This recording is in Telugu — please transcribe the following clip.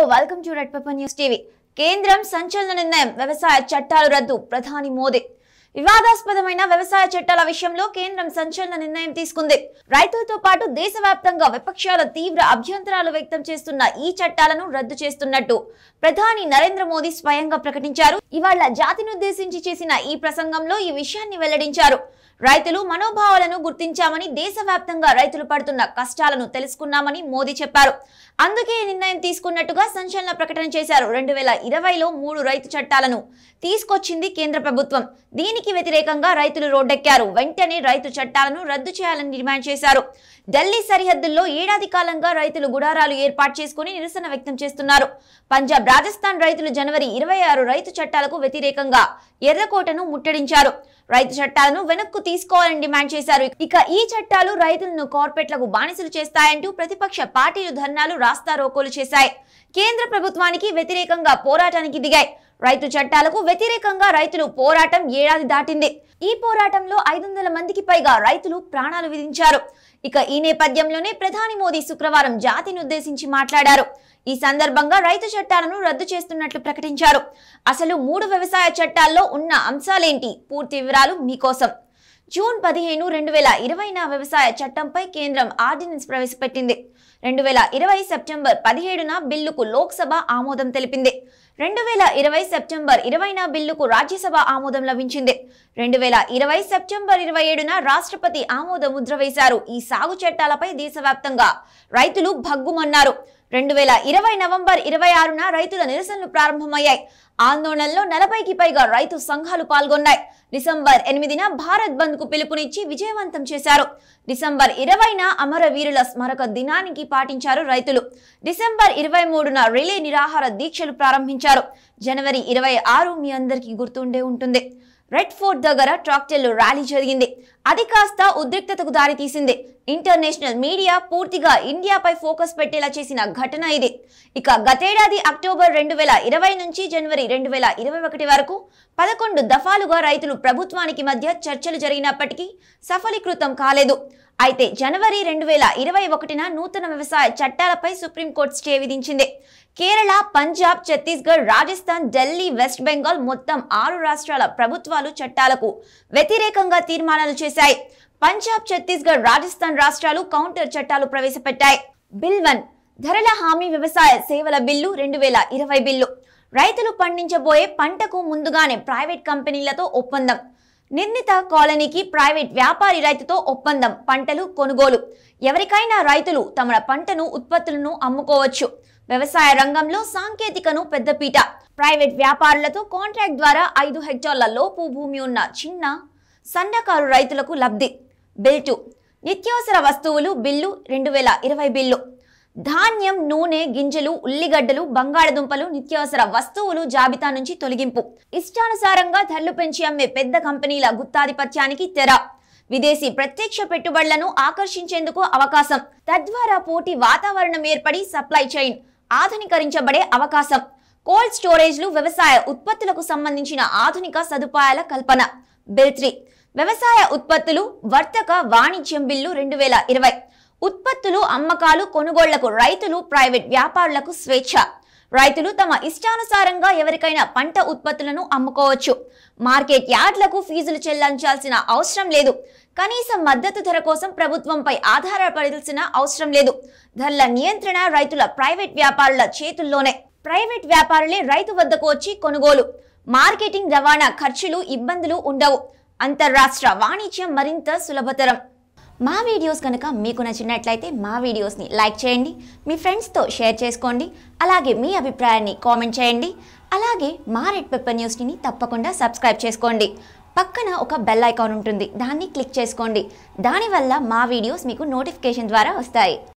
hello welcome to paper news TV కేంద్రం సంచలన నిర్ణయం వ్యవసాయ చట్టాలు రద్దు ప్రధాని మోదీ వివాదాస్పదమైన వ్యవసాయ చట్టాల విషయంలో కేంద్రం సంచలన నిర్ణయం తీసుకుంది రైతులతో పాటు దేశవ్యాప్తంగా విపక్షాల తీవ్ర అభ్యంతరాలు వ్యక్తం చేస్తున్న ఈ చట్టాలను రద్దు చేస్తున్నట్టు ప్రధాని నరేంద్ర మోదీ స్వయంగా ప్రకటించారు ఇవాళ జాతినుద్దేశించి చేసిన ఈ ప్రసంగంలో ఈ విషయాన్ని వెల్లడించారు రైతులు మనోభావాలను గుర్తించామని దేశవ్యాప్తంగా రైతులు పడుతున్న కష్టాలను తెలుసుకున్నామని మోదీ చెప్పారు అందుకే నిర్ణయం తీసుకున్నట్టుగా సంచలన ప్రకటన చేశారు రెండు వేల ఇరవైలో మూడు రైతు చట్టాలను తీసుకొచ్చింది కేంద్ర ప్రభుత్వం దీని దీనికి వ్యతిరేకంగా రైతులు రోడ్డెక్కారు వెంటనే రైతు చట్టాలను రద్దు చేయాలని డిమాండ్ చేశారు ఢిల్లీ సరిహద్దుల్లో ఏడాది కాలంగా రైతులు గుడారాలు ఏర్పాటు చేసుకుని నిరసన వ్యక్తం చేస్తున్నారు పంజాబ్ రాజస్థాన్ రైతులు జనవరి ఇరవై రైతు చట్టాలకు వ్యతిరేకంగా ఎర్రకోటను ముట్టడించారు రైతు చట్టాలను వెనక్కు తీసుకోవాలని డిమాండ్ చేశారు ఇక ఈ చట్టాలు రైతులను కార్పొరేట్లకు బానిసలు చేస్తాయంటూ ప్రతిపక్ష పార్టీలు ధర్నాలు రాస్తారోకోలు చేశాయి కేంద్ర ప్రభుత్వానికి వ్యతిరేకంగా పోరాటానికి దిగాయి రైతు చట్టాలకు వ్యతిరేకంగా రైతులు పోరాటం ఏడాది దాటింది ఈ పోరాటంలో ఐదు వందల మందికి పైగా రైతులు ప్రాణాలు విధించారు ఇక ఈ నేపథ్యంలోనే ప్రధాని మోదీ శుక్రవారం జాతిని ఉద్దేశించి మాట్లాడారు ఈ సందర్భంగా రైతు చట్టాలను రద్దు చేస్తున్నట్లు ప్రకటించారు అసలు మూడు వ్యవసాయ చట్టాల్లో ఉన్న అంశాలేంటి పూర్తి వివరాలు మీకోసం జూన్ పదిహేను రెండు వేల ఇరవైన వ్యవసాయ చట్టంపై కేంద్రం ఆర్డినెన్స్ ప్రవేశపెట్టింది రెండు వేల ఇరవై సెప్టెంబర్ పదిహేడున బిల్లుకు లోక్సభ ఆమోదం తెలిపింది రెండు వేల ఇరవై సెప్టెంబర్ ఇరవైన బిల్లుకు రాజ్యసభ ఆమోదం లభించింది రెండు వేల ఇరవై సెప్టెంబర్ ఇరవై ఏడున రాష్ట్రపతి ఆమోద ముద్ర వేశారు ఈ సాగు చట్టాలపై దేశవ్యాప్తంగా రైతులు భగ్గుమన్నారు రెండు వేల ఇరవై నవంబర్ ఇరవై ఆరున రైతుల నిరసనలు ప్రారంభమయ్యాయి ఆందోళనలో నలభైకి పైగా రైతు సంఘాలు పాల్గొన్నాయి డిసెంబర్ ఎనిమిదిన భారత్ బంద్ కు పిలుపునిచ్చి విజయవంతం చేశారు డిసెంబర్ ఇరవైన అమరవీరుల స్మరక దినానికి పాటించారు రైతులు డిసెంబర్ ఇరవై మూడున రిలే నిరాహార దీక్షలు ప్రారంభించారు జనవరి ఇరవై ఆరు మీ అందరికీ గుర్తుండే ఉంటుంది రెడ్ ఫోర్ట్ దగ్గర ట్రాక్టర్లు ర్యాలీ జరిగింది అది కాస్త ఉద్రిక్తతకు దారితీసింది ఇంటర్నేషనల్ మీడియా పూర్తిగా ఇండియాపై ఫోకస్ పెట్టేలా చేసిన ఘటన ఇది ఇక గతేడాది అక్టోబర్ రెండు వేల ఇరవై నుంచి జనవరి రెండు వేల ఇరవై ఒకటి వరకు పదకొండు దఫాలుగా రైతులు ప్రభుత్వానికి మధ్య చర్చలు జరిగినప్పటికీ సఫలీకృతం కాలేదు అయితే జనవరి రెండు వేల ఇరవై ఒకటిన నూతన వ్యవసాయ చట్టాలపై సుప్రీంకోర్టు స్టే విధించింది కేరళ పంజాబ్ ఛత్తీస్గఢ్ రాజస్థాన్ ఢిల్లీ వెస్ట్ బెంగాల్ మొత్తం ఆరు రాష్ట్రాల ప్రభుత్వాలు చట్టాలకు వ్యతిరేకంగా తీర్మానాలు చేశాయి పంజాబ్ ఛత్తీస్గఢ్ రాజస్థాన్ రాష్ట్రాలు కౌంటర్ చట్టాలు ప్రవేశపెట్టాయి బిల్ వన్ ధరల హామీ వ్యవసాయ సేవల బిల్లు రెండు వేల ఇరవై బిల్లు రైతులు పండించబోయే పంటకు ముందుగానే ప్రైవేట్ కంపెనీలతో ఒప్పందం నిర్ణీత కాలనీకి ప్రైవేట్ వ్యాపారి రైతుతో ఒప్పందం పంటలు కొనుగోలు ఎవరికైనా రైతులు తమ పంటను ఉత్పత్తులను అమ్ముకోవచ్చు వ్యవసాయ రంగంలో సాంకేతికను పెద్దపీట ప్రైవేట్ వ్యాపారులతో కాంట్రాక్ట్ ద్వారా ఐదు హెక్టార్ల లోపు భూమి ఉన్న చిన్న సన్నకారు రైతులకు లబ్ధి బిల్టు నిత్యావసర వస్తువులు బిల్లు రెండు వేల ఇరవై బిల్లు ధాన్యం నూనె గింజలు ఉల్లిగడ్డలు బంగాళదుంపలు నిత్యావసర వస్తువులు జాబితా నుంచి తొలగింపు ఇష్టానుసారంగా ధరలు పెంచి అమ్మే పెద్ద కంపెనీల గుత్తాధిపత్యానికి తెర విదేశీ ప్రత్యక్ష పెట్టుబడులను ఆకర్షించేందుకు అవకాశం తద్వారా పోటీ వాతావరణం ఏర్పడి సప్లై చైన్ ఆధునీకరించబడే అవకాశం కోల్డ్ స్టోరేజ్లు వ్యవసాయ ఉత్పత్తులకు సంబంధించిన ఆధునిక సదుపాయాల కల్పన బిల్ త్రీ వ్యవసాయ ఉత్పత్తులు వర్తక వాణిజ్యం బిల్లు రెండు వేల ఇరవై ఉత్పత్తులు అమ్మకాలు కొనుగోళ్లకు రైతులు ప్రైవేట్ వ్యాపారులకు స్వేచ్ఛ రైతులు తమ ఇష్టానుసారంగా ఎవరికైనా పంట ఉత్పత్తులను అమ్ముకోవచ్చు మార్కెట్ యార్డ్లకు ఫీజులు చెల్లించాల్సిన అవసరం లేదు కనీసం మద్దతు ధర కోసం ప్రభుత్వంపై ఆధారపడాల్సిన అవసరం లేదు ధరల నియంత్రణ రైతుల ప్రైవేట్ వ్యాపారుల చేతుల్లోనే ప్రైవేట్ వ్యాపారులే రైతు వద్దకు వచ్చి కొనుగోలు మార్కెటింగ్ రవాణా ఖర్చులు ఇబ్బందులు ఉండవు అంతర్రాష్ట్ర వాణిజ్యం మరింత సులభతరం మా వీడియోస్ కనుక మీకు నచ్చినట్లయితే మా వీడియోస్ని లైక్ చేయండి మీ ఫ్రెండ్స్తో షేర్ చేసుకోండి అలాగే మీ అభిప్రాయాన్ని కామెంట్ చేయండి అలాగే మా రెడ్ పెప్పర్ న్యూస్ని తప్పకుండా సబ్స్క్రైబ్ చేసుకోండి పక్కన ఒక బెల్ ఐకాన్ ఉంటుంది దాన్ని క్లిక్ చేసుకోండి దానివల్ల మా వీడియోస్ మీకు నోటిఫికేషన్ ద్వారా వస్తాయి